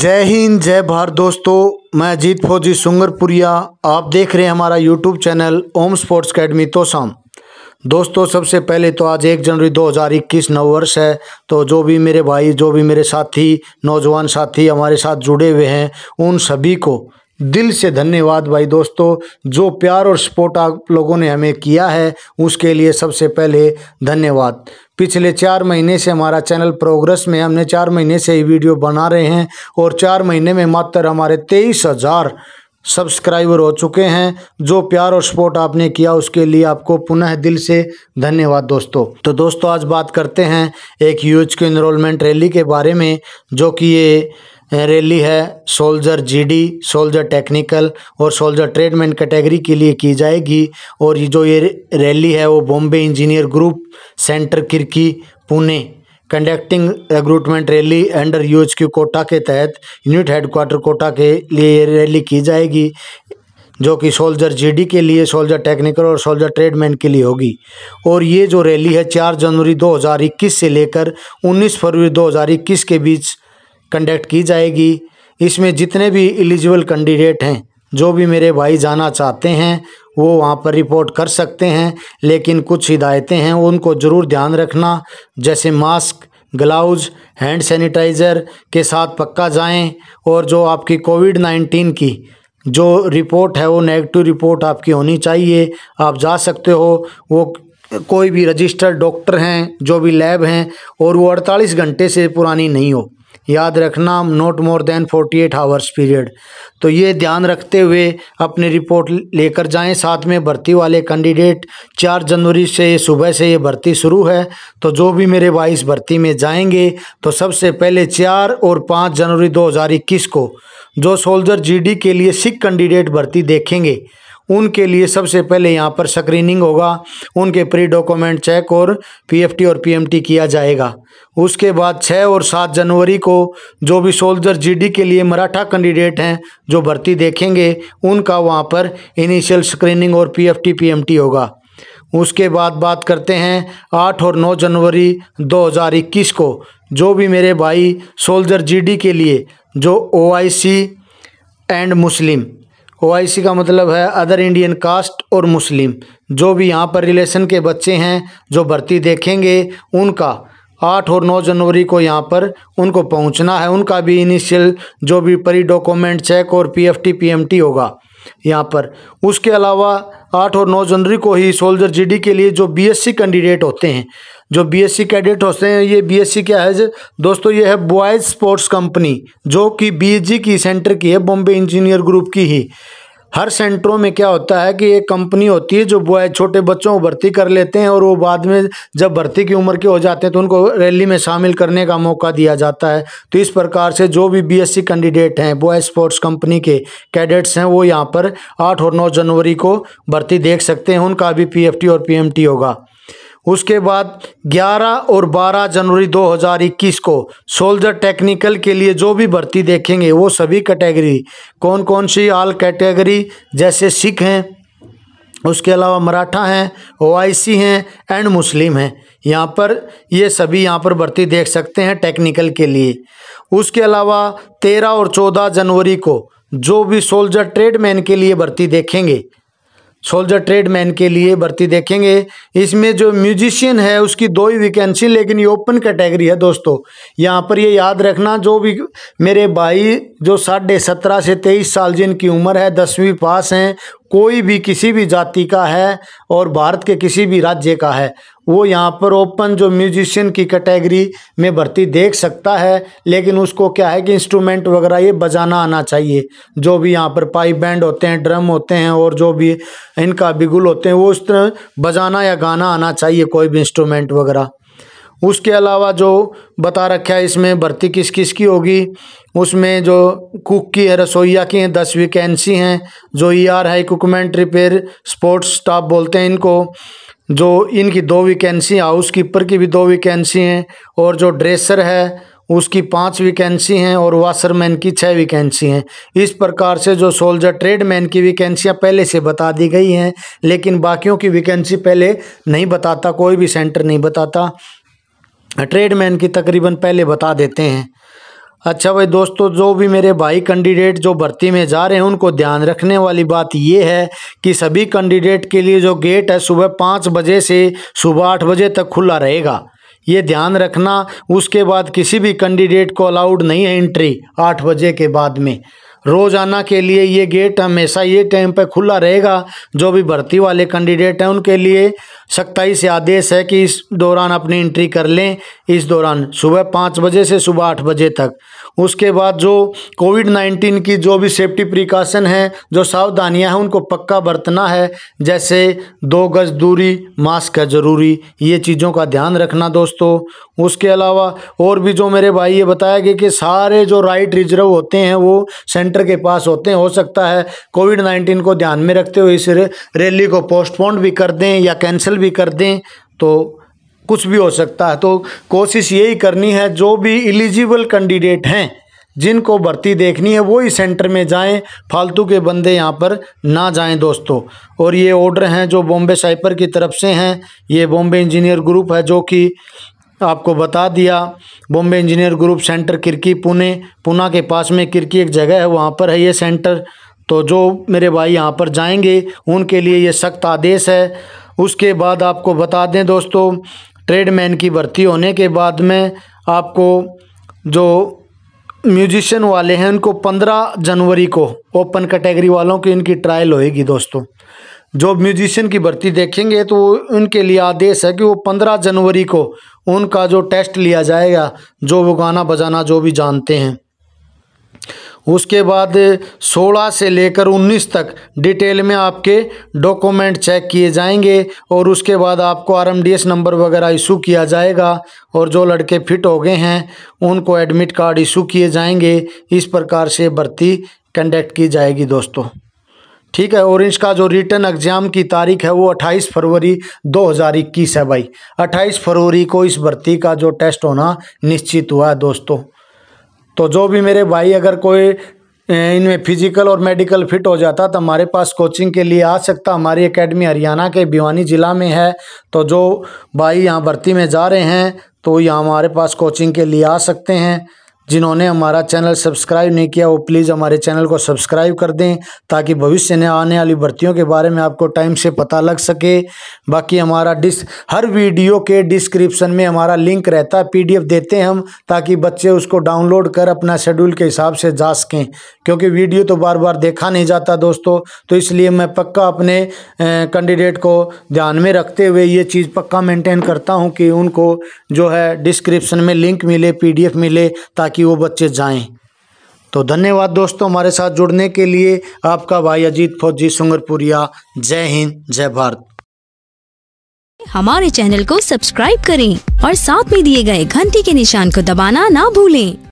जय हिंद जय भारत दोस्तों मैं अजीत फौजी सुंगरपुरिया आप देख रहे हैं हमारा YouTube channel Om sports academy Tosham दोस्तों सबसे पहले तो आज एक जनवरी 2021 हज़ार नववर्ष है तो जो भी मेरे भाई जो भी मेरे साथी नौजवान साथी हमारे साथ जुड़े हुए हैं उन सभी को दिल से धन्यवाद भाई दोस्तों जो प्यार और सपोर्ट आप लोगों ने हमें किया है उसके लिए सबसे पहले धन्यवाद पिछले चार महीने से हमारा चैनल प्रोग्रेस में हमने चार महीने से ही वीडियो बना रहे हैं और चार महीने में मात्र हमारे तेईस हज़ार सब्सक्राइबर हो चुके हैं जो प्यार और सपोर्ट आपने किया उसके लिए आपको पुनः दिल से धन्यवाद दोस्तों तो दोस्तों आज बात करते हैं एक यूज के इनरोलमेंट रैली के बारे में जो कि ये रैली है सोल्जर जीडी सोल्जर टेक्निकल और सोल्जर ट्रेडमैन कैटेगरी के लिए की जाएगी और ये जो ये रैली है वो Bombay engineer group centre Kirkee Pune conducting recruitment rally under U H Q quota के तहत यूनिट हेडक्वार्टर कोटा के लिए ये रैली की जाएगी जो कि सोल्जर जीडी के लिए सोल्जर टेक्निकल और सोल्जर ट्रेडमैन के लिए होगी और ये जो रैली है चार जनवरी 2021 से लेकर 19 फरवरी 2021 के बीच कंडक्ट की जाएगी इसमें जितने भी एलिजिबल कैंडिडेट हैं जो भी मेरे भाई जाना चाहते हैं वो वहाँ पर रिपोर्ट कर सकते हैं लेकिन कुछ हिदायतें हैं उनको ज़रूर ध्यान रखना जैसे मास्क ग्लाउज हैंड सैनिटाइज़र के साथ पक्का जाएं और जो आपकी कोविड नाइन्टीन की जो रिपोर्ट है वो नेगेटिव रिपोर्ट आपकी होनी चाहिए आप जा सकते हो वो कोई भी रजिस्टर्ड डॉक्टर हैं जो भी लैब हैं और वो 48 घंटे से पुरानी नहीं हो याद रखना not more than forty eight hours period तो ये ध्यान रखते हुए अपनी रिपोर्ट लेकर जाएं साथ में भर्ती वाले कैंडिडेट चार जनवरी से सुबह से ये भर्ती शुरू है तो जो भी मेरे भाई इस भर्ती में जाएंगे तो सबसे पहले चार और पाँच जनवरी 2021 को जो सोल्जर जीडी के लिए सिख कैंडिडेट भर्ती देखेंगे उनके लिए सबसे पहले यहाँ पर स्क्रीनिंग होगा उनके प्री डॉक्यूमेंट चेक और पीएफटी और पीएमटी किया जाएगा उसके बाद 6 और 7 जनवरी को जो भी सोल्जर जीडी के लिए मराठा कैंडिडेट हैं जो भर्ती देखेंगे उनका वहाँ पर इनिशियल स्क्रीनिंग और पीएफटी पीएमटी होगा उसके बाद बात करते हैं आठ और नौ जनवरी इक्कीस को जो भी मेरे भाई सोल्जर डी के लिए जो सी एंड मुस्लिम ओ का मतलब है अदर इंडियन कास्ट और मुस्लिम जो भी यहाँ पर रिलेशन के बच्चे हैं जो भर्ती देखेंगे उनका आठ और नौ जनवरी को यहाँ पर उनको पहुँचना है उनका भी इनिशियल जो भी परी डॉक्यूमेंट चेक और पीएफटी पीएमटी होगा यहाँ पर उसके अलावा आठ और नौ जनवरी को ही सोल्जर जीडी के लिए जो बीएससी कैंडिडेट होते हैं जो बीएससी कैंडिडेट होते हैं ये बीएससी क्या है दोस्तों ये है बॉयज़ स्पोर्ट्स कंपनी जो कि बीजी की सेंटर की है बॉम्बे इंजीनियर ग्रुप की ही हर सेंटरों में क्या होता है कि एक कंपनी होती है जो बॉय छोटे बच्चों को भर्ती कर लेते हैं और वो बाद में जब भर्ती की उम्र के हो जाते हैं तो उनको रैली में शामिल करने का मौका दिया जाता है तो इस प्रकार से जो भी बीएससी कैंडिडेट हैं बॉय स्पोर्ट्स कंपनी के कैडेट्स हैं वो यहाँ पर आठ और नौ जनवरी को भर्ती देख सकते हैं उनका भी पी और पी होगा उसके बाद 11 और 12 जनवरी 2021 को सोल्जर टेक्निकल के लिए जो भी भर्ती देखेंगे वो सभी कैटेगरी कौन कौन सी आल कैटेगरी जैसे सिख हैं उसके अलावा मराठा हैं ओआईसी हैं एंड मुस्लिम हैं यहाँ पर ये सभी यहाँ पर भर्ती देख सकते हैं टेक्निकल के लिए उसके अलावा तेरह और चौदह जनवरी को जो भी सोल्जर ट्रेडमैन के लिए भर्ती देखेंगे सोल्जर ट्रेडमैन के लिए भर्ती देखेंगे इसमें जो म्यूजिशियन है उसकी दो ही वैकेंसी लेकिन ये ओपन कैटेगरी है दोस्तों यहाँ पर ये याद रखना जो भी मेरे भाई जो साढ़े सत्रह से तेईस साल जिनकी उम्र है दसवीं पास हैं कोई भी किसी भी जाति का है और भारत के किसी भी राज्य का है वो यहाँ पर ओपन जो म्यूजिशियन की कैटेगरी में भर्ती देख सकता है लेकिन उसको क्या है कि इंस्ट्रूमेंट वगैरह ये बजाना आना चाहिए जो भी यहाँ पर पाइप बैंड होते हैं ड्रम होते हैं और जो भी इनका बिगुल होते हैं वो उस तरह बजाना या गाना आना चाहिए कोई भी इंस्ट्रूमेंट वगैरह उसके अलावा जो बता रखा है इसमें भर्ती किस किस की होगी उसमें जो कुक की है रसोईया की हैं दस वैकेंसी हैं जो ई आर है इक्विपमेंट रिपेयर स्पोर्ट्स स्टाफ बोलते हैं इनको जो इनकी दो वैकेंसी हाउस कीपर की भी दो वैकेंसी हैं और जो ड्रेसर है उसकी पाँच वैकेंसी हैं और वाशरमैन की छः वैकेंसी हैं इस प्रकार से जो सोल्जर ट्रेडमैन की वैकेंसियां पहले से बता दी गई हैं लेकिन बाकियों की वैकेंसी पहले नहीं बताता कोई भी सेंटर नहीं बताता ट्रेडमैन की तकरीबन पहले बता देते हैं अच्छा भाई दोस्तों जो भी मेरे भाई कैंडिडेट जो भर्ती में जा रहे हैं उनको ध्यान रखने वाली बात ये है कि सभी कैंडिडेट के लिए जो गेट है सुबह पाँच बजे से सुबह आठ बजे तक खुला रहेगा ये ध्यान रखना उसके बाद किसी भी कैंडिडेट को अलाउड नहीं है एंट्री आठ बजे के बाद में रोज़ाना के लिए ये गेट हमेशा ये टाइम पर खुला रहेगा जो भी भर्ती वाले कैंडिडेट हैं उनके लिए सख्ताई से आदेश है कि इस दौरान अपनी एंट्री कर लें इस दौरान सुबह पाँच बजे से सुबह आठ बजे तक उसके बाद जो कोविड नाइन्टीन की जो भी सेफ्टी प्रिकॉशन है जो सावधानियां हैं उनको पक्का बरतना है जैसे दो गज दूरी मास्क है ज़रूरी ये चीज़ों का ध्यान रखना दोस्तों उसके अलावा और भी जो मेरे भाई ये बताया गया कि सारे जो राइट रिजर्व होते हैं वो सेंटर के पास होते हैं हो सकता है कोविड नाइन्टीन को ध्यान में रखते हुए इस रैली को पोस्टपोन भी कर दें या कैंसिल भी कर दें तो कुछ भी हो सकता है तो कोशिश यही करनी है जो भी एलिजिबल कैंडिडेट हैं जिनको भर्ती देखनी है वो ही सेंटर में जाएं फालतू के बंदे यहाँ पर ना जाएं दोस्तों और ये ऑर्डर हैं जो बॉम्बे साइपर की तरफ से हैं ये बॉम्बे इंजीनियर ग्रुप है जो कि आपको बता दिया Bombay engineer group centre Kirkee Pune Pune के पास में किरकी एक जगह है वहाँ पर है ये सेंटर तो जो मेरे भाई यहाँ पर जाएंगे उनके लिए ये सख्त आदेश है उसके बाद आपको बता दें दोस्तों ट्रेडमैन की भर्ती होने के बाद में आपको जो म्यूजिशियन वाले हैं उनको पंद्रह जनवरी को ओपन कैटेगरी वालों की इनकी ट्रायल होएगी दोस्तों जो म्यूजिशियन की भर्ती देखेंगे तो उनके लिए आदेश है कि वो पंद्रह जनवरी को उनका जो टेस्ट लिया जाएगा जो वो गाना बजाना जो भी जानते हैं उसके बाद 16 से लेकर 19 तक डिटेल में आपके डॉक्यूमेंट चेक किए जाएंगे और उसके बाद आपको आर नंबर वगैरह इशू किया जाएगा और जो लड़के फिट हो गए हैं उनको एडमिट कार्ड इशू किए जाएंगे इस प्रकार से भर्ती कंडक्ट की जाएगी दोस्तों ठीक है और इसका जो रिटर्न एग्ज़ाम की तारीख है वो 28 फरवरी 2021 है भाई 28 फरवरी को इस भर्ती का जो टेस्ट होना निश्चित हुआ है दोस्तों तो जो भी मेरे भाई अगर कोई इनमें फिजिकल और मेडिकल फिट हो जाता तो हमारे पास कोचिंग के लिए आ सकता हमारी एकेडमी हरियाणा के भिवानी ज़िला में है तो जो भाई यहाँ भर्ती में जा रहे हैं तो यहाँ हमारे पास कोचिंग के लिए आ सकते हैं जिन्होंने हमारा चैनल सब्सक्राइब नहीं किया वो प्लीज़ हमारे चैनल को सब्सक्राइब कर दें ताकि भविष्य में आने वाली भर्तियों के बारे में आपको टाइम से पता लग सके बाकी हमारा डिस हर वीडियो के डिस्क्रिप्शन में हमारा लिंक रहता है पीडीएफ देते हैं हम ताकि बच्चे उसको डाउनलोड कर अपना शेड्यूल के हिसाब से जा सकें क्योंकि वीडियो तो बार बार देखा नहीं जाता दोस्तों तो इसलिए मैं पक्का अपने कैंडिडेट को ध्यान में रखते हुए ये चीज़ पक्का मेनटेन करता हूँ कि उनको जो है डिस्क्रिप्शन में लिंक मिले पी मिले ताकि ताकि वो बच्चे जाएं तो धन्यवाद दोस्तों हमारे साथ जुड़ने के लिए आपका भाई अजीत फौजी सुंगरपुरिया जय हिंद जय भारत हमारे चैनल को सब्सक्राइब करें और साथ में दिए गए घंटी के निशान को दबाना ना भूलें